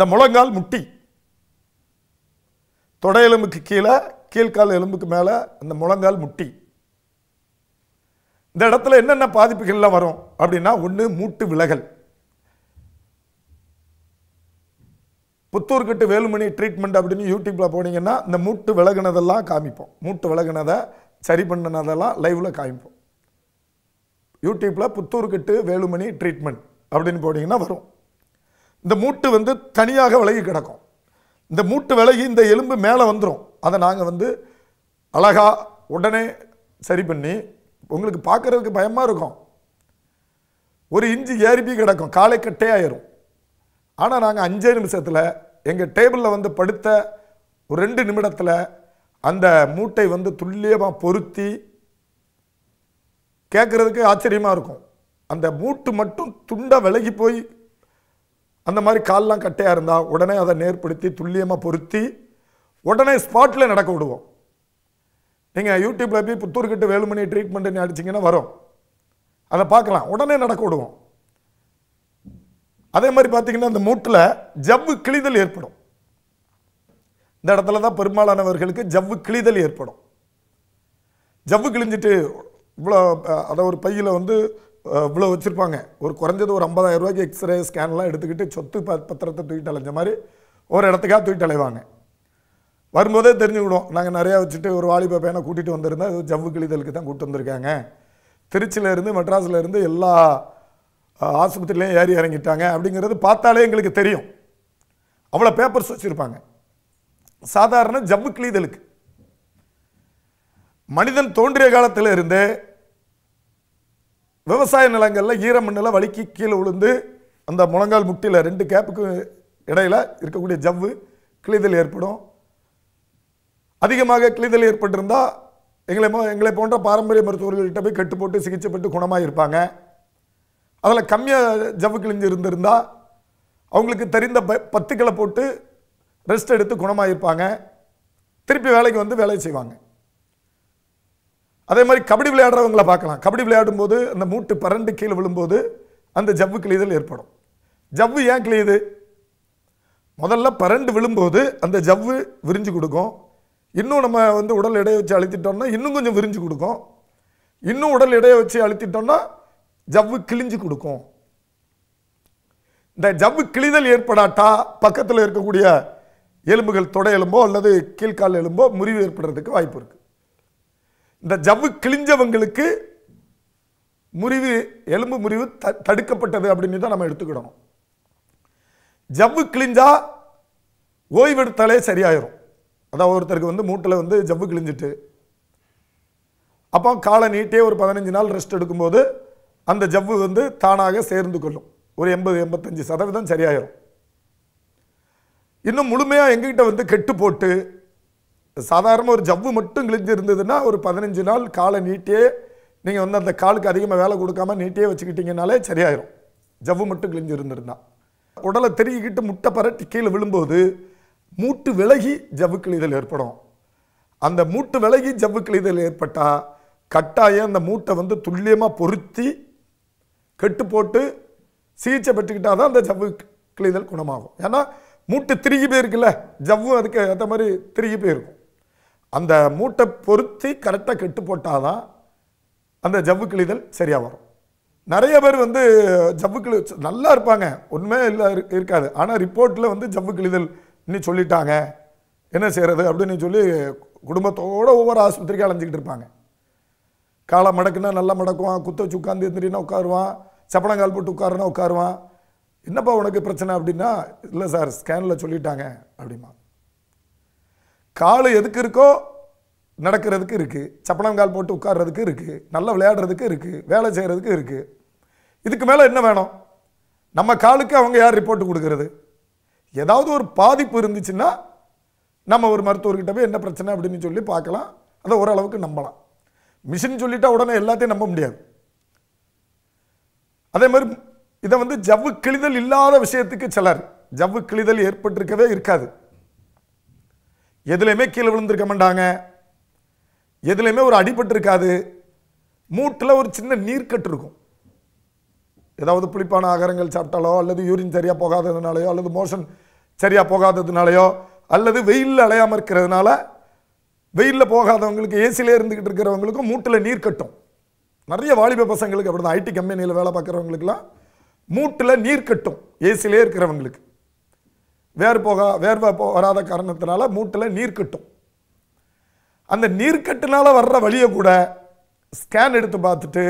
இந்த முழங்கால் முட்டி தொடை எலும்புக்கு கீழே கீழ்கால் எலும்புக்கு மேலே இந்த முழங்கால் முட்டி இந்த இடத்துல என்னென்ன பாதிப்புகள்லாம் வரும் அப்படின்னா ஒன்று மூட்டு விலகல் புத்தூர்கட்டு வேலுமணி ட்ரீட்மெண்ட் அப்படின்னு யூடியூப்பில் போனீங்கன்னா இந்த மூட்டு விலகினதெல்லாம் காமிப்போம் மூட்டு விலகினதை சரி பண்ணினதெல்லாம் லைவில் காமிப்போம் யூடியூப்பில் புத்தூர்கட்டு வேலுமணி ட்ரீட்மெண்ட் அப்படின்னு போனீங்கன்னா வரும் இந்த மூட்டு வந்து தனியாக விலகி கிடக்கும் இந்த மூட்டு விலகி இந்த எலும்பு மேலே வந்துடும் அதை நாங்கள் வந்து அழகாக உடனே சரி பண்ணி உங்களுக்கு பார்க்குறதுக்கு பயமாக இருக்கும் ஒரு இஞ்சி ஏறிப்பி கிடக்கும் காலை கட்டே ஆயிரும் ஆனால் நாங்கள் அஞ்சே நிமிஷத்தில் எங்கள் டேபிளில் வந்து படுத்த ஒரு ரெண்டு நிமிடத்தில் அந்த மூட்டை வந்து துல்லியமாக பொருத்தி கேட்குறதுக்கு ஆச்சரியமாக இருக்கும் அந்த மூட்டு மட்டும் துண்டாக விலகி போய் அந்த மாதிரி கால்லாம் கட்டையாக இருந்தால் உடனே அதை நேர்படுத்தி துல்லியமாக பொருத்தி உடனே ஸ்பாட்டில் நடக்க விடுவோம் நீங்கள் யூடியூப்பில் போய் புத்தூர்கிட்ட வேலுமணி ட்ரீட்மெண்ட்டுன்னு அடிச்சிங்கன்னா வரும் அதை பார்க்கலாம் உடனே நடக்க விடுவோம் அதே மாதிரி பார்த்தீங்கன்னா அந்த மூட்டில் ஜவ்வு கிழிதல் ஏற்படும் இந்த இடத்துல தான் பெரும்பாலானவர்களுக்கு ஜவ்வு கிழிதல் ஏற்படும் ஜவ்வு கிழிஞ்சிட்டு இவ்வளோ அதை ஒரு பையில் வந்து இவ்வளோ வச்சுருப்பாங்க ஒரு குறைஞ்சது ஒரு ஐம்பதாயிரம் ரூபாய்க்கு எக்ஸ்ரே ஸ்கேன்லாம் எடுத்துக்கிட்டு சொத்து ப பத்திரத்தை தூக்கிட்டு அலைஞ்ச மாதிரி ஒரு இடத்துக்காக தூக்கிட்டு அலைவாங்க வரும்போதே தெரிஞ்சுக்கிடுவோம் நாங்கள் நிறையா வச்சுட்டு ஒரு வாலிப பையனை கூட்டிகிட்டு வந்திருந்தோம் அது ஜவ்வு கிழிதலுக்கு தான் கூட்டு வந்திருக்காங்க திருச்சியிலேருந்து மெட்ராஸ்லேருந்து எல்லா ஆஸ்பத்திரிலையும் ஏறி இறங்கிட்டாங்க அப்படிங்கிறது பார்த்தாலே எங்களுக்கு தெரியும் அவ்வளோ பேப்பர்ஸ் வச்சுருப்பாங்க சாதாரண ஜவ்வு கிழிதலுக்கு மனிதன் தோன்றிய காலத்தில் இருந்தே விவசாய நிலங்களில் ஈரமண்ணில் வலிக்கு கீழே விழுந்து அந்த முழங்கால் முட்டியில் ரெண்டு கேப்புக்கு இடையில் இருக்கக்கூடிய ஜவ்வு கிழிதல் ஏற்படும் அதிகமாக கிழிதல் ஏற்பட்டிருந்தால் எங்களை எங்களை போன்ற பாரம்பரிய மருத்துவர்கள்கிட்ட போய் கட்டு போட்டு சிகிச்சை குணமாக இருப்பாங்க அதில் கம்மியாக ஜவ்வு கிழிஞ்சு இருந்திருந்தால் அவங்களுக்கு தெரிந்த ப பத்துக்களை போட்டு ரெஸ்ட் எடுத்து குணமாக இருப்பாங்க திருப்பி வேலைக்கு வந்து வேலை செய்வாங்க அதே மாதிரி கபடி விளையாடுறவங்கள பார்க்கலாம் கபடி விளையாடும் போது அந்த மூட்டு பரண்டு கீழே விழும்போது அந்த ஜவ்வு கிழிதல் ஏற்படும் ஜவ்வு ஏன் கிழியுது முதல்ல பரண்டு விழும்போது அந்த ஜவ்வு விரிஞ்சு கொடுக்கும் இன்னும் நம்ம வந்து உடல் எடையை வச்சு அழுத்திட்டோம்னா இன்னும் கொஞ்சம் விரிஞ்சு கொடுக்கும் இன்னும் உடல் எடையை வச்சு அழுத்திட்டோம்னா ஜவ்வு கிழிஞ்சு கொடுக்கும் இந்த ஜவ்வு கிழிதல் ஏற்படாட்டா பக்கத்தில் இருக்கக்கூடிய எலும்புகள் தொடை எலும்போ அல்லது கீழ்கால் எலும்போ முறிவு ஏற்படுறதுக்கு வாய்ப்பு இருக்குது இந்த ஜவ்வு கிழிஞ்சவங்களுக்கு முறிவு எலும்பு முறிவு த தடுக்கப்பட்டது அப்படின்னு தான் நம்ம எடுத்துக்கிடணும் ஜவ்வு கிழிஞ்சா ஓய்வெடுத்தாலே சரியாயிரும் அதாவது ஒருத்தருக்கு வந்து மூட்டில் வந்து ஜவ்வு கிழிஞ்சிட்டு அப்போ காலை நீட்டே ஒரு பதினஞ்சு நாள் ரெஸ்ட் எடுக்கும்போது அந்த ஜவ்வு வந்து தானாக சேர்ந்து கொள்ளும் ஒரு எண்பது எண்பத்தஞ்சு சதவீதம் சரியாயிரும் இன்னும் முழுமையாக எங்ககிட்ட வந்து கெட்டு போட்டு சாதாரணமாக ஒரு ஜவ்வு மட்டும் கிழிஞ்சு இருந்ததுன்னா ஒரு பதினஞ்சு நாள் காலை நீட்டே நீங்கள் வந்து அந்த காலுக்கு அதிகமாக வேலை கொடுக்காம நீட்டே வச்சுக்கிட்டிங்கனாலே சரியாயிரும் ஜவ்வு மட்டும் கிழிஞ்சு உடலை தெருகிக்கிட்டு முட்டை பரட்டி கீழே விழும்போது மூட்டு விலகி ஜவ்வு கிழிதல் ஏற்படும் அந்த மூட்டு விலகி ஜவ்வு கிழிதல் ஏற்பட்டால் கட்டாயம் அந்த மூட்டை வந்து துல்லியமாக பொருத்தி கெட்டு போட்டு சிகிச்சை பெற்றுக்கிட்டால் தான் அந்த ஜவ்வு கிழிதல் குணமாகும் ஏன்னா மூட்டு திருகி போயிருக்குல்ல ஜவ்வும் அதுக்கு ஏற்ற மாதிரி திருகி போயிருக்கும் அந்த மூட்டை பொருத்தி கரெக்டாக கெட்டு போட்டால் தான் அந்த ஜவ்வு கிழிதல் சரியாக வரும் நிறைய பேர் வந்து ஜவ்வு கிளி நல்லா இருப்பாங்க ஒன்றுமே இல்லை இருக்காது ஆனால் ரிப்போர்ட்டில் வந்து ஜவ்வு கிழிதல் இன்னும் சொல்லிட்டாங்க என்ன செய்கிறது அப்படின்னு சொல்லி குடும்பத்தோடு ஒவ்வொரு ஆஸ்பத்திரிக்கு அலைஞ்சிக்கிட்டு இருப்பாங்க காலை மடக்குன்னா நல்லா மடக்குவான் குத்த வச்சு உட்காந்து இருந்துட்டினா உட்காருவான் சப்பனங்கால் போட்டு உட்காருனா உட்காருவான் என்னப்பா உனக்கு பிரச்சனை அப்படின்னா இல்லை சார் ஸ்கேனில் சொல்லிட்டாங்க அப்படிமா காலு எதுக்கு இருக்கோ நடக்கிறதுக்கு இருக்குது சப்பனங்கால் போட்டு உட்கார்றதுக்கு இருக்குது நல்லா விளையாடுறதுக்கு இருக்குது வேலை செய்கிறதுக்கு இருக்குது இதுக்கு மேலே என்ன வேணும் நம்ம காலுக்கு அவங்க யார் ரிப்போர்ட் கொடுக்கறது ஏதாவது ஒரு பாதிப்பு இருந்துச்சுன்னா நம்ம ஒரு மருத்துவர்கிட்ட போய் என்ன பிரச்சனை அப்படின்னு சொல்லி பார்க்கலாம் அதை ஓரளவுக்கு நம்பலாம் மிஷின் சொல்லிட்டா உடனே எல்லாத்தையும் நம்ப முடியாது அதே மாதிரி இதை வந்து ஜவ்வு கிழிதல் இல்லாத விஷயத்துக்கு சிலர் ஜவ்வு கிழிதல் ஏற்பட்டிருக்கவே இருக்காது எதுலேயுமே கீழே விழுந்திருக்க மாட்டாங்க எதுலேயுமே ஒரு அடிபட்டு இருக்காது மூட்டில் ஒரு சின்ன நீர்க்கட்டு இருக்கும் ஏதாவது புளிப்பான ஆகாரங்கள் சாப்பிட்டாலோ அல்லது யூரின் சரியாக போகாததுனாலையோ அல்லது மோஷன் சரியாக போகாததுனாலையோ அல்லது வெயிலில் அலையாமல் இருக்கிறதுனால வெயிலில் போகாதவங்களுக்கு ஏசிலே இருந்துக்கிட்டு இருக்கிறவங்களுக்கும் மூட்டில் நீர் கட்டும் நிறைய வாலிப பசங்களுக்கு அப்படி தான் ஐடி கம்பெனியில் வேலை பார்க்குறவங்களுக்குலாம் மூட்டில் நீர் கட்டும் ஏசிலே இருக்கிறவங்களுக்கு வேர் போக வேர்வை வராத காரணத்தினால மூட்டில் நீர் கட்டும் அந்த நீர்க்கட்டினால் வர்ற வழியை கூட ஸ்கேன் எடுத்து பார்த்துட்டு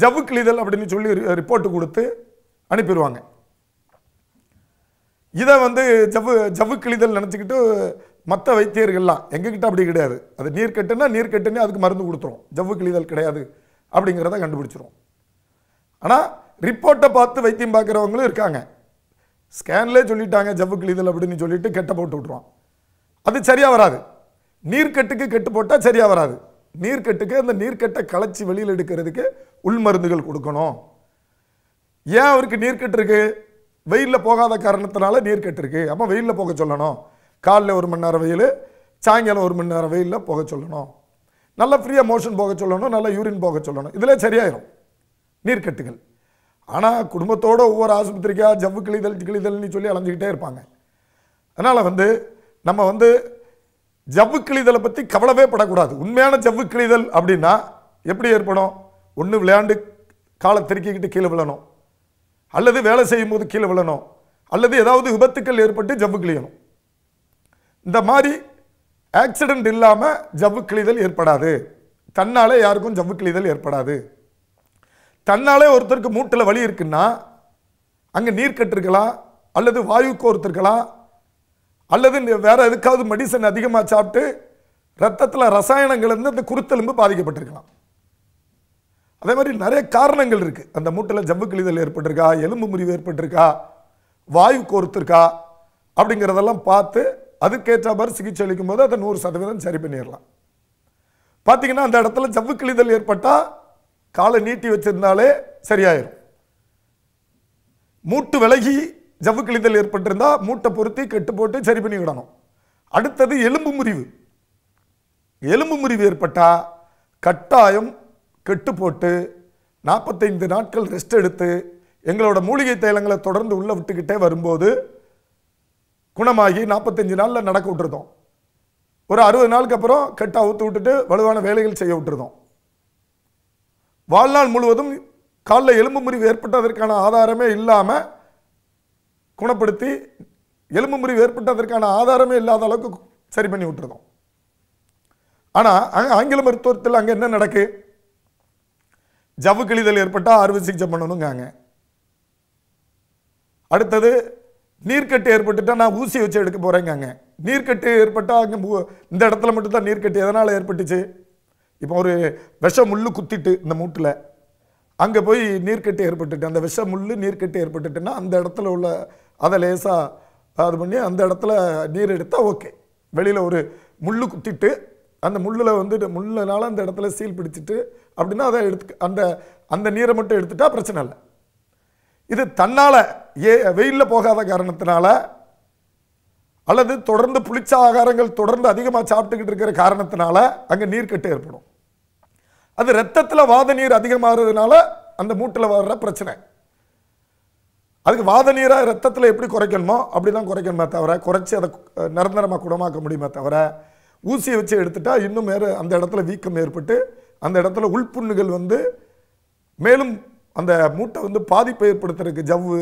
ஜவ்வு கிழிதல் அப்படின்னு சொல்லி ரிப்போர்ட்டு கொடுத்து அனுப்பிடுவாங்க இதை வந்து ஜவ்வு ஜவ்வு கிழிதல் நினச்சிக்கிட்டு மற்ற வைத்தியர்கள்லாம் எங்ககிட்ட அப்படி கிடையாது அது நீர் கட்டுன்னா நீர் கட்டுன்னு அதுக்கு மருந்து கொடுத்துரும் ஜவ்வு கிழிதல் கிடையாது அப்படிங்கிறத கண்டுபிடிச்சிரும் ஆனால் ரிப்போர்ட்டை பார்த்து வைத்தியம் பார்க்குறவங்களும் இருக்காங்க ஸ்கேன்லே சொல்லிட்டாங்க ஜவ்வு இதில் அப்படின்னு சொல்லிட்டு கெட்ட போட்டு விட்ருவான் அது சரியாக வராது நீர்க்கட்டுக்கு கெட்டு போட்டால் சரியாக வராது நீர்க்கட்டுக்கு அந்த நீர்க்கட்டை களைச்சி வெளியில் எடுக்கிறதுக்கு உள் மருந்துகள் கொடுக்கணும் ஏன் அவருக்கு நீர்க்கட்டு இருக்கு வெயிலில் போகாத காரணத்தினால நீர்க்கட்டு இருக்கு அப்போ வெயிலில் போக சொல்லணும் காலில் ஒரு மணி நேரம் வெயில் சாயங்காலம் ஒரு மணி நேரம் வெயிலில் போக சொல்லணும் நல்லா ஃப்ரீயாக மோஷன் போக சொல்லணும் நல்லா யூரின் போக சொல்லணும் இதில் சரியாயிரும் நீர்க்கட்டுகள் ஆனால் குடும்பத்தோடு ஒவ்வொரு ஆஸ்பத்திரிக்காக ஜவ்வு கிழிதல் கிழிதல்னு சொல்லி அலைஞ்சிக்கிட்டே இருப்பாங்க அதனால் வந்து நம்ம வந்து ஜவ்வு கிழிதலை பற்றி கவலவே படக்கூடாது உண்மையான ஜவ்வு கிழிதல் அப்படின்னா எப்படி ஏற்படும் ஒன்று விளையாண்டு காலை திருக்கிக்கிட்டு கீழே விழணும் அல்லது வேலை செய்யும் போது கீழே விழணும் அல்லது ஏதாவது விபத்துக்கள் ஏற்பட்டு ஜவ்வு கிழியணும் இந்த மாதிரி ஆக்சிடெண்ட் இல்லாமல் ஜவ்வு கிழிதல் ஏற்படாது தன்னால் யாருக்கும் ஜவ்வு கிழிதல் ஏற்படாது தன்னாலே ஒருத்தருக்கு மூட்டில் வழி இருக்குன்னா அங்கே நீர் கட்டிருக்கலாம் அல்லது வாயு கோர்த்துருக்கலாம் அல்லது வேறு எதுக்காவது மெடிசன் அதிகமாக சாப்பிட்டு ரத்தத்தில் ரசாயனங்கள் இருந்து அந்த குருத்தெலும்பு பாதிக்கப்பட்டிருக்கலாம் அதே மாதிரி நிறைய காரணங்கள் இருக்குது அந்த மூட்டில் ஜவ்வு கிழிதல் ஏற்பட்டிருக்கா எலும்பு முறிவு ஏற்பட்டிருக்கா வாயு கோர்த்துருக்கா அப்படிங்கிறதெல்லாம் பார்த்து அதுக்கேற்ற மாதிரி சிகிச்சை அளிக்கும் போது அதை நூறு சதவீதம் சரி பண்ணிடலாம் பார்த்தீங்கன்னா அந்த இடத்துல ஜவ்வு கிழிதல் ஏற்பட்டால் காலை நீட்டி வச்சிருந்தாலே சரியாயிரும் மூட்டு விலகி ஜவ்வு கிழிதல் ஏற்பட்டிருந்தால் மூட்டை பொருத்தி கெட்டு போட்டு சரி பண்ணி விடணும் அடுத்தது எலும்பு முறிவு எலும்பு முறிவு ஏற்பட்டால் கட்டாயம் கெட்டு போட்டு நாற்பத்தைந்து நாட்கள் ரெஸ்ட் எடுத்து எங்களோட மூலிகை தைலங்களை தொடர்ந்து உள்ளே விட்டுக்கிட்டே வரும்போது குணமாகி நாற்பத்தஞ்சு நாளில் நடக்க விட்டுருந்தோம் ஒரு அறுபது நாளுக்கு அப்புறம் கெட்டாக ஊற்று விட்டுட்டு வலுவான வேலைகள் செய்ய விட்டுருந்தோம் வாழ்நாள் முழுவதும் காலில் எலும்பு முறிவு ஏற்பட்டதற்கான ஆதாரமே இல்லாமல் குணப்படுத்தி எலும்பு முறிவு ஏற்பட்டதற்கான ஆதாரமே இல்லாத அளவுக்கு சரி பண்ணி விட்டுருக்கோம் ஆனால் அங்கே ஆங்கில மருத்துவத்தில் அங்கே என்ன நடக்கு ஜவ்வு கிழிதல் ஏற்பட்டால் அறுவை சிகிச்சை பண்ணணுங்காங்க அடுத்தது நீர்க்கட்டு ஏற்பட்டுட்டால் நான் ஊசி வச்சு எடுக்க போகிறேங்காங்க நீர்க்கட்டு ஏற்பட்டால் அங்கே இந்த இடத்துல மட்டும்தான் நீர்க்கட்டு எதனால் ஏற்பட்டுச்சு இப்போ ஒரு விஷ முள்ளு குத்திட்டு இந்த மூட்டில் அங்கே போய் நீர்க்கட்டு ஏற்பட்டுட்டு அந்த விஷ முள்ளு நீர்க்கட்டு ஏற்பட்டுட்டுன்னா அந்த இடத்துல உள்ள அதை லேசாக அது பண்ணி அந்த இடத்துல நீர் எடுத்தால் ஓகே வெளியில் ஒரு முள்ளு குத்திட்டு அந்த முள்ளில் வந்துட்டு முள்ளனால அந்த இடத்துல சீல் பிடிச்சிட்டு அப்படின்னா அதை எடுத்து அந்த அந்த நீரை மட்டும் எடுத்துட்டா பிரச்சனை இல்லை இது தன்னால் ஏ வெயிலில் போகாத காரணத்தினால அல்லது தொடர்ந்து புளிச்ச ஆகாரங்கள் தொடர்ந்து அதிகமாக சாப்பிட்டுக்கிட்டு இருக்கிற காரணத்தினால அங்கே நீர்க்கட்டு ஏற்படும் அது ரத்தத்தில் வாத நீர் அதிகமாகிறதுனால அந்த மூட்டில் வர்ற பிரச்சனை அதுக்கு வாத நீராக ரத்தத்தில் எப்படி குறைக்கணுமோ அப்படி தான் குறைக்கணுமே தவிர குறைச்சி அதை நிரந்தரமாக குணமாக்க முடியுமே தவிர ஊசியை வச்சு எடுத்துட்டா இன்னும் வேறு அந்த இடத்துல வீக்கம் ஏற்பட்டு அந்த இடத்துல உள்புண்ணுகள் வந்து மேலும் அந்த மூட்டை வந்து பாதிப்பை ஏற்படுத்துறதுக்கு ஜவ்வு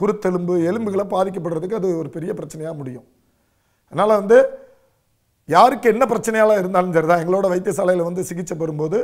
குருத்தெலும்பு எலும்புகளை பாதிக்கப்படுறதுக்கு அது ஒரு பெரிய பிரச்சனையாக முடியும் அதனால் வந்து யாருக்கு என்ன பிரச்சனையால் இருந்தாலும் சரிதான் எங்களோட வைத்தியசாலையில் வந்து சிகிச்சை பெறும்போது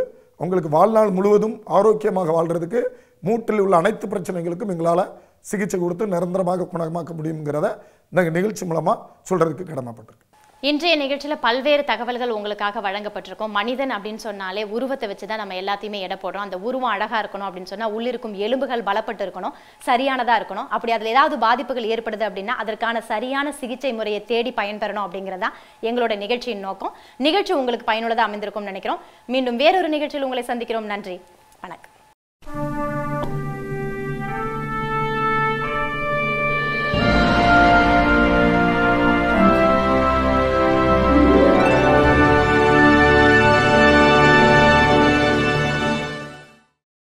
உங்களுக்கு வாழ்நாள் முழுவதும் ஆரோக்கியமாக வாழ்கிறதுக்கு மூட்டில் உள்ள அனைத்து பிரச்சனைகளுக்கும் எங்களால் சிகிச்சை கொடுத்து நிரந்தரமாக குணமாக்க முடியுங்கிறத நாங்கள் நிகழ்ச்சி மூலமாக சொல்கிறதுக்கு கடமைப்பட்டிருக்கு இன்றைய நிகழ்ச்சியில் பல்வேறு தகவல்கள் உங்களுக்காக வழங்கப்பட்டிருக்கும் மனிதன் அப்படின்னு சொன்னாலே உருவத்தை வச்சு தான் நம்ம எல்லாத்தையுமே எடை போடுறோம் அந்த உருவம் அழகாக இருக்கணும் அப்படின்னு சொன்னால் உள்ளிருக்கும் எலும்புகள் பலப்பட்டு இருக்கணும் சரியானதாக இருக்கணும் அப்படி அதில் ஏதாவது பாதிப்புகள் ஏற்படுது அப்படின்னா அதற்கான சரியான சிகிச்சை முறையை தேடி பயன்பெறணும் அப்படிங்கிறது தான் எங்களோட நிகழ்ச்சியின் நோக்கம் நிகழ்ச்சி உங்களுக்கு பயனுள்ளதாக அமைந்திருக்கும்னு நினைக்கிறோம் மீண்டும் வேறொரு நிகழ்ச்சியில் உங்களை சந்திக்கிறோம் நன்றி வணக்கம்